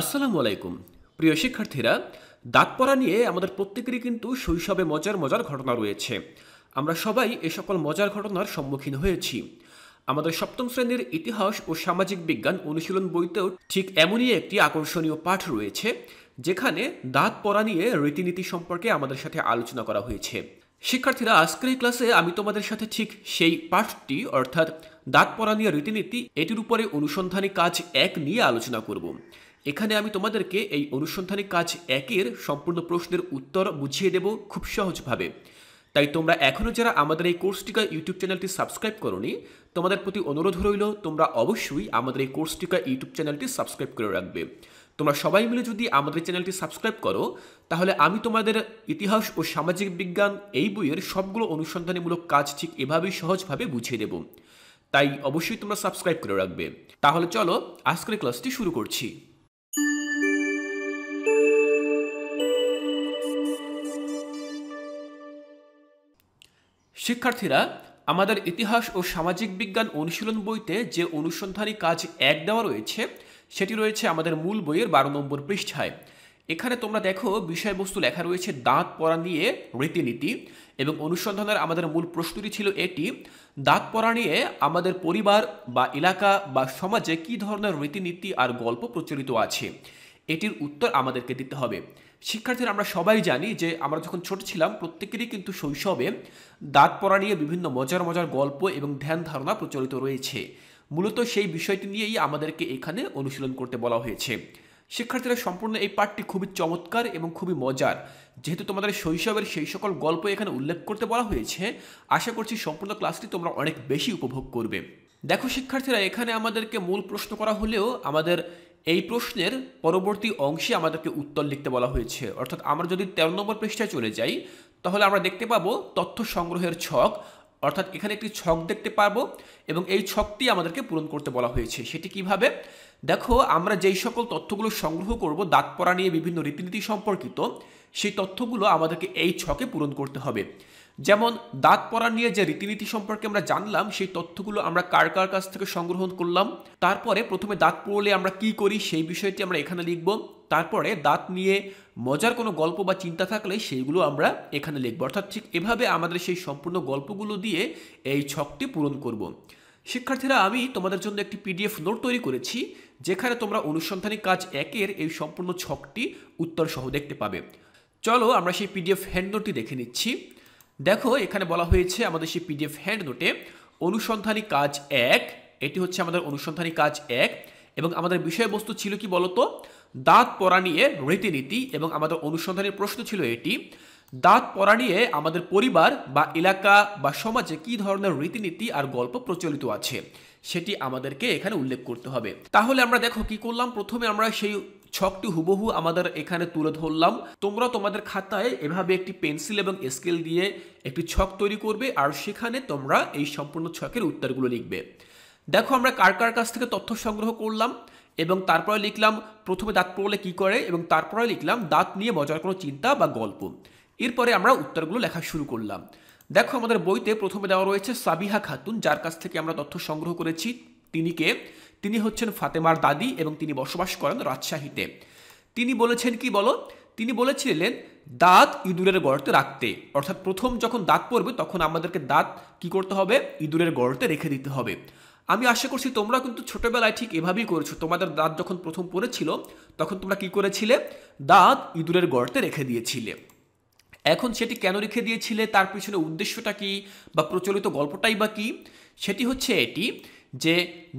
আসসালামু আলাইকুম প্রিয় শিক্ষার্থীরা দাঁত পড়া নিয়ে আমাদের প্রত্যেকেরই কিন্তু শৈশবে মজার মজার ঘটনা রয়েছে আমরা সবাই এ সকল মজার ঘটনার সম্মুখীন হয়েছি আমাদের সপ্তম শ্রেণীর ইতিহাস ও সামাজিক বিজ্ঞান অনুশীলন বইতেও ঠিক এমনই একটি আকর্ষণীয় পাঠ রয়েছে যেখানে দাঁত পড়া নিয়ে রীতিনীতি সম্পর্কে আমাদের সাথে আলোচনা করা হয়েছে শিক্ষার্থীরা আজকের এই ক্লাসে আমি তোমাদের সাথে ঠিক সেই পাঠটি অর্থাৎ দাঁত পড়া নিয়ে রীতিনীতি এটির উপরে অনুসন্ধানী কাজ এক নিয়ে আলোচনা করব এখানে আমি তোমাদেরকে এই অনুসন্ধানী কাজ একের সম্পূর্ণ প্রশ্নের উত্তর বুঝিয়ে দেব খুব সহজভাবে তাই তোমরা এখনও যারা আমাদের এই কোর্সটিকা ইউটিউব চ্যানেলটি সাবস্ক্রাইব করনি তোমাদের প্রতি অনুরোধ রইল তোমরা অবশ্যই আমাদের এই কোর্সটিকা ইউটিউব চ্যানেলটি সাবস্ক্রাইব করে রাখবে তোমরা সবাই মিলে যদি আমাদের চ্যানেলটি সাবস্ক্রাইব করো তাহলে আমি তোমাদের ইতিহাস ও সামাজিক বিজ্ঞান এই বইয়ের সবগুলো অনুসন্ধানীমূলক কাজ ঠিক এভাবেই সহজভাবে বুঝিয়ে দেব তাই অবশ্যই তোমরা সাবস্ক্রাইব করে রাখবে তাহলে চলো আজকের ক্লাসটি শুরু করছি শিক্ষার্থীরা আমাদের ইতিহাস ও সামাজিক বিজ্ঞান অনুশীলন বইতে যে অনুসন্ধানী কাজ এক দেওয়া রয়েছে সেটি রয়েছে আমাদের মূল বইয়ের বারো নম্বর পৃষ্ঠায় এখানে তোমরা দেখো বিষয়বস্তু লেখা রয়েছে দাঁত পড়া নিয়ে রীতিনীতি এবং অনুসন্ধানের আমাদের মূল প্রশ্নটি ছিল এটি দাঁত পড়া নিয়ে আমাদের পরিবার বা এলাকা বা সমাজে কী ধরনের রীতিনীতি আর গল্প প্রচলিত আছে এটির উত্তর আমাদেরকে দিতে হবে শিক্ষার্থীরা আমরা সবাই জানি যে আমরা যখন ছোট ছিলাম প্রত্যেকেরই কিন্তু শৈশবে দাঁত পড়া নিয়ে বিভিন্ন মজার মজার গল্প এবং ধ্যান ধারণা প্রচলিত রয়েছে মূলত সেই বিষয়টি নিয়েই আমাদেরকে এখানে অনুশীলন করতে বলা হয়েছে শিক্ষার্থীরা সম্পূর্ণ এই পাঠটি খুবই চমৎকার এবং খুবই মজার যেহেতু তোমাদের শৈশবের সেই সকল গল্প এখানে উল্লেখ করতে বলা হয়েছে আশা করছি সম্পূর্ণ ক্লাসটি তোমরা অনেক বেশি উপভোগ করবে দেখো শিক্ষার্থীরা এখানে আমাদেরকে মূল প্রশ্ন করা হলেও আমাদের এই প্রশ্নের পরবর্তী অংশে আমাদেরকে উত্তর লিখতে বলা হয়েছে অর্থাৎ আমরা যদি তেরো নম্বর পৃষ্ঠায় চলে যাই তাহলে আমরা দেখতে পাবো তথ্য সংগ্রহের ছক অর্থাৎ এখানে একটি ছক দেখতে পাবো এবং এই ছকটি আমাদেরকে পূরণ করতে বলা হয়েছে সেটি কিভাবে দেখো আমরা যেই সকল তথ্যগুলো সংগ্রহ করব দাঁত পড়া নিয়ে বিভিন্ন রীতিনীতি সম্পর্কিত সেই তথ্যগুলো আমাদেরকে এই ছকে পূরণ করতে হবে যেমন দাঁত পড়া নিয়ে যে রীতিনীতি সম্পর্কে আমরা জানলাম সেই তথ্যগুলো আমরা কার কার কাছ থেকে সংগ্রহ করলাম তারপরে প্রথমে দাঁত পড়লে আমরা কি করি সেই বিষয়টি আমরা এখানে লিখব তারপরে দাঁত নিয়ে মজার কোনো গল্প বা চিন্তা থাকলে সেইগুলো আমরা এখানে লিখব অর্থাৎ ঠিক এভাবে আমাদের সেই সম্পূর্ণ গল্পগুলো দিয়ে এই ছকটি পূরণ করব। শিক্ষার্থীরা আমি তোমাদের জন্য একটি পিডিএফ নোট তৈরি করেছি যেখানে তোমরা অনুসন্ধানী কাজ একের এই সম্পূর্ণ ছকটি উত্তরসহ দেখতে পাবে চলো আমরা সেই পিডিএফ হ্যান্ড নোটটি দেখে নিচ্ছি দেখো এখানে বলা হয়েছে আমাদের সেই পিডিএফ হ্যান্ড নোটে অনুসন্ধানী কাজ এক এটি হচ্ছে আমাদের অনুসন্ধানী কাজ এক এবং আমাদের বিষয়বস্তু ছিল কি বলতো দাঁত পড়া নিয়ে রীতিনীতি এবং আমাদের অনুসন্ধানের প্রশ্ন ছিল এটি দাঁত পড়া নিয়ে আমাদের পরিবার বা এলাকা বা সমাজে কি ধরনের রীতিনীতি আর গল্প প্রচলিত আছে সেটি আমাদেরকে এখানে উল্লেখ করতে হবে তাহলে আমরা দেখো কি করলাম প্রথমে আমরা সেই ছকটি হুবহু আমাদের এখানে তুলে ধরলাম তোমরা তোমাদের খাতায় এভাবে একটি পেন্সিল এবং স্কেল দিয়ে একটি ছক তৈরি করবে আর সেখানে তোমরা এই সম্পূর্ণ ছকের উত্তরগুলো লিখবে দেখো আমরা কার কার কাছ থেকে তথ্য সংগ্রহ করলাম এবং তারপরে লিখলাম প্রথমে দাঁত পড়লে কী করে এবং তারপরে লিখলাম দাঁত নিয়ে মজার কোনো চিন্তা বা গল্প এরপরে আমরা উত্তরগুলো লেখা শুরু করলাম দেখো আমাদের বইতে প্রথমে দেওয়া রয়েছে সাবিহা খাতুন যার কাছ থেকে আমরা তথ্য সংগ্রহ করেছি তিনি কে তিনি হচ্ছেন ফাতেমার দাদি এবং তিনি বসবাস করেন রাজশাহীতে তিনি বলেছেন কি বলো তিনি বলেছিলেন দাঁত ইঁদুরের গর্তে রাখতে অর্থাৎ প্রথম যখন দাঁত পড়বে তখন আমাদেরকে দাঁত কি করতে হবে ইঁদুরের গর্তে রেখে দিতে হবে আমি আশা করছি তোমরা কিন্তু ছোটবেলায় ঠিক এভাবেই করেছো তোমাদের দাঁত যখন প্রথম পড়েছিল তখন তোমরা কি করেছিলে দাঁত ইঁদুরের গর্তে রেখে দিয়েছিলে এখন সেটি কেন রেখে দিয়েছিলে তার পিছনে উদ্দেশ্যটা কি বা প্রচলিত গল্পটাই বা কি সেটি হচ্ছে এটি যে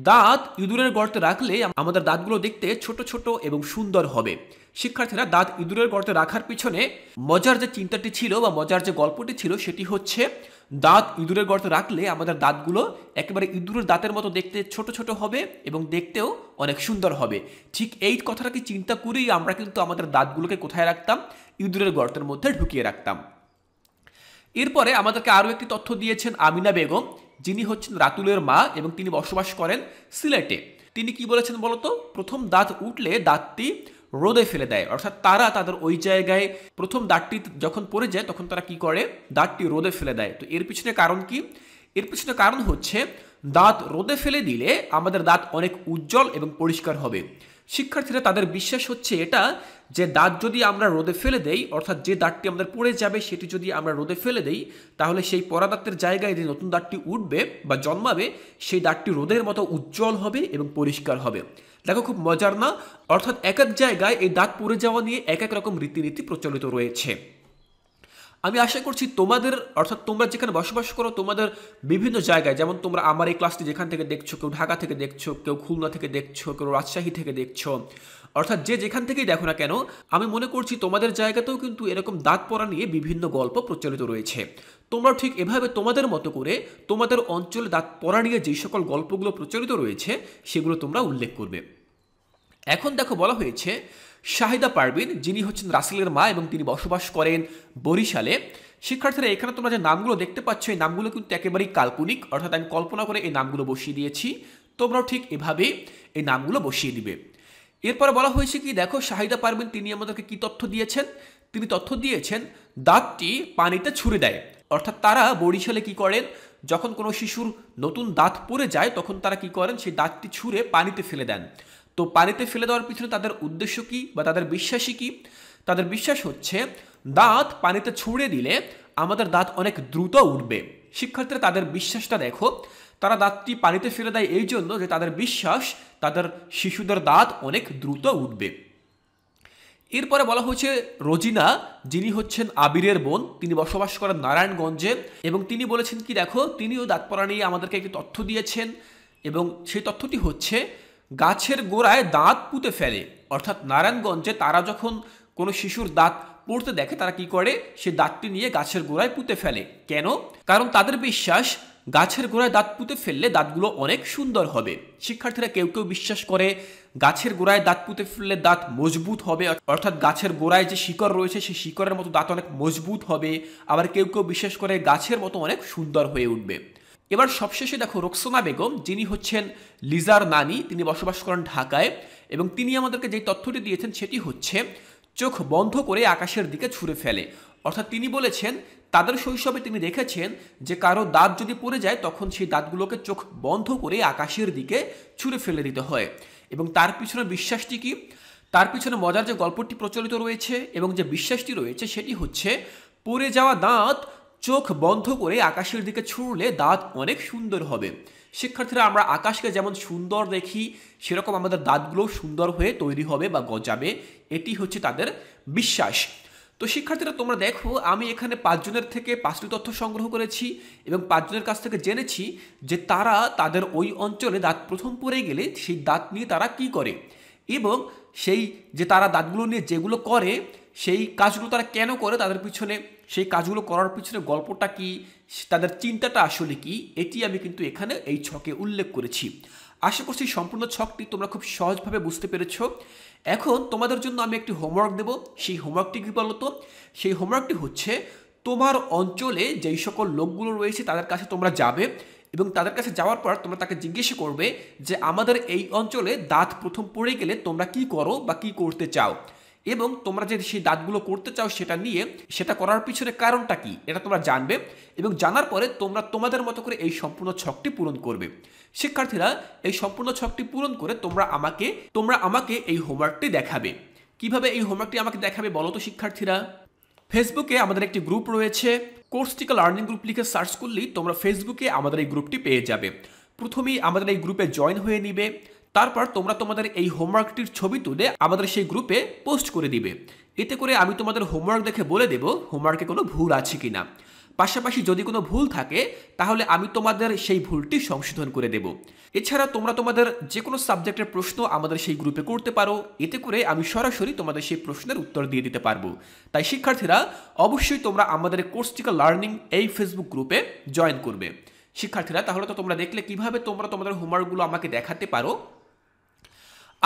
দাঁত ইঁদুরের গর্তে রাখলে আমাদের দাঁতগুলো দেখতে ছোট ছোট এবং সুন্দর হবে শিক্ষার্থীরা দাঁত ইঁদুরের গর্তে রাখার পিছনে মজার যে চিন্তাটি ছিল বা মজার যে গল্পটি ছিল সেটি হচ্ছে দাঁত ইঁদুরের গর্তে রাখলে আমাদের দাঁতগুলো একেবারে ইঁদুরের দাঁতের মতো দেখতে ছোট ছোট হবে এবং দেখতেও অনেক সুন্দর হবে ঠিক এই কথাটাকে চিন্তা করেই আমরা কিন্তু আমাদের দাঁতগুলোকে কোথায় রাখতাম ইঁদুরের গর্তের মধ্যে ঢুকিয়ে রাখতাম এরপরে আমাদেরকে আরও একটি তথ্য দিয়েছেন আমিনা বেগম যিনি হচ্ছেন রাতুলের মা এবং তিনি বসবাস করেন সিলেটে তিনি কি বলেছেন বলতো প্রথম দাঁত উঠলে দাঁতটি রোদে ফেলে দেয় অর্থাৎ তারা তাদের ওই জায়গায় প্রথম দাঁতটি যখন পড়ে যায় তখন তারা কি করে দাঁতটি রোদে ফেলে দেয় তো এর পিছনে কারণ কি এর পিছনে কারণ হচ্ছে দাঁত রোদে ফেলে দিলে আমাদের দাঁত অনেক উজ্জ্বল এবং পরিষ্কার হবে শিক্ষার্থীরা তাদের বিশ্বাস হচ্ছে এটা যে দাঁত যদি আমরা রোদে ফেলে দেই অর্থাৎ যে দাঁতটি আমাদের পড়ে যাবে সেটি যদি আমরা রোদে ফেলে দেই তাহলে সেই পরা দাঁতের জায়গায় যে নতুন দাঁতটি উঠবে বা জন্মাবে সেই দাঁতটি রোদের মতো উজ্জ্বল হবে এবং পরিষ্কার হবে দেখো খুব মজার না অর্থাৎ এক এক জায়গায় এই দাঁত পড়ে যাওয়া নিয়ে এক এক রকম রীতিনীতি প্রচলিত রয়েছে আমি আশা করছি তোমাদের অর্থাৎ তোমরা যেখানে বসবাস করো তোমাদের বিভিন্ন জায়গায় যেমন তোমরা আমার এই ক্লাসটি যেখান থেকে দেখছো কেউ ঢাকা থেকে দেখছো কেউ খুলনা থেকে দেখছো কেউ রাজশাহী থেকে দেখছো অর্থাৎ যে যেখান থেকেই দেখো না কেন আমি মনে করছি তোমাদের জায়গাতেও কিন্তু এরকম দাঁত পড়া নিয়ে বিভিন্ন গল্প প্রচলিত রয়েছে তোমরা ঠিক এভাবে তোমাদের মতো করে তোমাদের অঞ্চলে দাঁত পড়া নিয়ে যে সকল গল্পগুলো প্রচলিত রয়েছে সেগুলো তোমরা উল্লেখ করবে এখন দেখো বলা হয়েছে শাহিদা পারবিন যিনি হচ্ছেন রাসেলের মা এবং তিনি বসবাস করেন বরিশালে শিক্ষার্থীরা এখানে তোমরা যে নামগুলো দেখতে পাচ্ছ এই নামগুলো কিন্তু একেবারেই কাল্পনিক অর্থাৎ আমি কল্পনা করে এই নামগুলো বসিয়ে দিয়েছি তোমরাও ঠিক এভাবে এই নামগুলো বসিয়ে দিবে এরপরে বলা হয়েছে কি দেখো শাহিদা পারবিন তিনি আমাদেরকে কি তথ্য দিয়েছেন তিনি তথ্য দিয়েছেন দাঁতটি পানিতে ছুড়ে দেয় অর্থাৎ তারা বরিশালে কি করেন যখন কোনো শিশুর নতুন দাঁত পরে যায় তখন তারা কি করেন সেই দাঁতটি ছুঁড়ে পানিতে ফেলে দেন তো পানিতে ফেলে দেওয়ার পিছনে তাদের উদ্দেশ্য কী বা তাদের বিশ্বাসই কী তাদের বিশ্বাস হচ্ছে দাঁত পানিতে ছুঁড়ে দিলে আমাদের দাঁত অনেক দ্রুত উঠবে শিক্ষার্থীরা তাদের বিশ্বাসটা দেখো তারা দাঁতটি পানিতে ফেলে দেয় এই জন্য যে তাদের বিশ্বাস তাদের শিশুদের দাঁত অনেক দ্রুত উঠবে এরপরে বলা হয়েছে রোজিনা যিনি হচ্ছেন আবিরের বোন তিনি বসবাস করেন নারায়ণগঞ্জে এবং তিনি বলেছেন কি দেখো তিনিও দাঁত পড়া নিয়ে আমাদেরকে একটি তথ্য দিয়েছেন এবং সেই তথ্যটি হচ্ছে গাছের গোড়ায় দাঁত পুঁতে ফেলে অর্থাৎ নারায়ণগঞ্জে তারা যখন কোনো শিশুর দাঁত পড়তে দেখে তারা কি করে সে দাঁতটি নিয়ে গাছের গোড়ায় পুঁতে ফেলে কেন কারণ তাদের বিশ্বাস গাছের গোড়ায় দাঁত পুঁতে ফেললে দাঁতগুলো অনেক সুন্দর হবে শিক্ষার্থীরা কেউ কেউ বিশ্বাস করে গাছের গোড়ায় দাঁত পুঁতে ফেললে দাঁত মজবুত হবে অর্থাৎ গাছের গোড়ায় যে শিকড় রয়েছে সেই শিকড়ের মতো দাঁত অনেক মজবুত হবে আবার কেউ কেউ বিশ্বাস করে গাছের মতো অনেক সুন্দর হয়ে উঠবে এবার সবশেষে দেখো রোকসোনা বেগম যিনি হচ্ছেন লিজার নানি তিনি বসবাস করেন ঢাকায় এবং তিনি আমাদেরকে যে তথ্যটি দিয়েছেন সেটি হচ্ছে চোখ বন্ধ করে আকাশের দিকে ছুঁড়ে ফেলে অর্থাৎ তিনি বলেছেন তাদের শৈশবে তিনি দেখেছেন যে কারো দাঁত যদি পড়ে যায় তখন সেই দাঁতগুলোকে চোখ বন্ধ করে আকাশের দিকে ছুঁড়ে ফেলে দিতে হয় এবং তার পিছনে বিশ্বাসটি কি তার পিছনে মজার যে গল্পটি প্রচলিত রয়েছে এবং যে বিশ্বাসটি রয়েছে সেটি হচ্ছে পড়ে যাওয়া দাঁত চোখ বন্ধ করে আকাশের দিকে ছুঁড়লে দাঁত অনেক সুন্দর হবে শিক্ষার্থীরা আমরা আকাশকে যেমন সুন্দর দেখি সেরকম আমাদের দাঁতগুলো সুন্দর হয়ে তৈরি হবে বা গজাবে এটি হচ্ছে তাদের বিশ্বাস তো শিক্ষার্থীরা তোমরা দেখো আমি এখানে পাঁচজনের থেকে পাঁচটি তথ্য সংগ্রহ করেছি এবং পাঁচজনের কাছ থেকে জেনেছি যে তারা তাদের ওই অঞ্চলে দাঁত প্রথম পড়ে গেলে সেই দাঁত নিয়ে তারা কি করে এবং সেই যে তারা দাঁতগুলো নিয়ে যেগুলো করে সেই কাজগুলো তারা কেন করে তাদের পিছনে সেই কাজগুলো করার পিছনে গল্পটা কি তাদের চিন্তাটা আসলে কি এটি আমি কিন্তু এখানে এই ছকে উল্লেখ করেছি আশা করছি সম্পূর্ণ ছকটি তোমরা খুব সহজভাবে বুঝতে পেরেছ এখন তোমাদের জন্য আমি একটি হোমওয়ার্ক দেব সেই হোমওয়ার্কটি কী বলতো সেই হোমওয়ার্কটি হচ্ছে তোমার অঞ্চলে যেই সকল লোকগুলো রয়েছে তাদের কাছে তোমরা যাবে এবং তাদের কাছে যাওয়ার পর তোমরা তাকে জিজ্ঞেস করবে যে আমাদের এই অঞ্চলে দাঁত প্রথম পড়ে গেলে তোমরা কি করো বা কি করতে চাও এবং তোমরা যে সেই দাঁতগুলো করতে চাও সেটা নিয়ে সেটা করার পিছনে কারণটা কি এটা তোমরা জানবে এবং জানার পরে তোমরা তোমাদের মতো করে এই সম্পূর্ণ ছকটি পূরণ করবে শিক্ষার্থীরা এই সম্পূর্ণ ছকটি পূরণ করে তোমরা আমাকে তোমরা আমাকে এই হোমওয়ার্কটি দেখাবে কিভাবে এই হোমওয়ার্কটি আমাকে দেখাবে বলো তো শিক্ষার্থীরা ফেসবুকে আমাদের একটি গ্রুপ রয়েছে কোর্সটিকে লার্নিং গ্রুপ লিখে সার্চ করলেই তোমরা ফেসবুকে আমাদের এই গ্রুপটি পেয়ে যাবে প্রথমেই আমাদের এই গ্রুপে জয়েন হয়ে নিবে তারপর তোমরা তোমাদের এই হোমওয়ার্কটির ছবি তুলে আমাদের সেই গ্রুপে পোস্ট করে দিবে এতে করে আমি তোমাদের হোমওয়ার্ক দেখে বলে দেব হোমওয়ার্কে কোনো ভুল আছে কি না পাশাপাশি যদি কোনো ভুল থাকে তাহলে আমি তোমাদের সেই ভুলটি সংশোধন করে দেব এছাড়া তোমরা তোমাদের যে কোনো সাবজেক্টের প্রশ্ন আমাদের সেই গ্রুপে করতে পারো এতে করে আমি সরাসরি তোমাদের সেই প্রশ্নের উত্তর দিয়ে দিতে পারবো তাই শিক্ষার্থীরা অবশ্যই তোমরা আমাদের কোর্সটিকা লার্নিং এই ফেসবুক গ্রুপে জয়েন করবে শিক্ষার্থীরা তাহলে তো তোমরা দেখলে কিভাবে তোমরা তোমাদের হোমওয়ার্কগুলো আমাকে দেখাতে পারো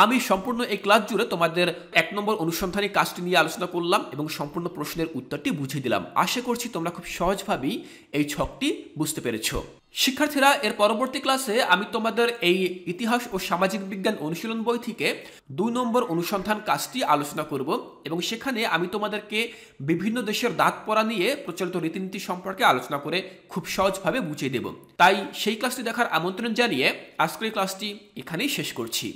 আমি সম্পূর্ণ এই ক্লাস জুড়ে তোমাদের এক নম্বর অনুসন্ধানী কাজটি নিয়ে আলোচনা করলাম এবং সম্পূর্ণ প্রশ্নের উত্তরটি বুঝিয়ে দিলাম আশা করছি তোমরা খুব সহজভাবেই এই ছকটি বুঝতে পেরেছ শিক্ষার্থীরা এর পরবর্তী ক্লাসে আমি তোমাদের এই ইতিহাস ও সামাজিক বিজ্ঞান অনুশীলন বই থেকে দুই নম্বর অনুসন্ধান কাজটি আলোচনা করব এবং সেখানে আমি তোমাদেরকে বিভিন্ন দেশের দাঁত পড়া নিয়ে প্রচলিত রীতিনীতি সম্পর্কে আলোচনা করে খুব সহজভাবে বুঝিয়ে দেব তাই সেই ক্লাসটি দেখার আমন্ত্রণ জানিয়ে আজকের ক্লাসটি এখানেই শেষ করছি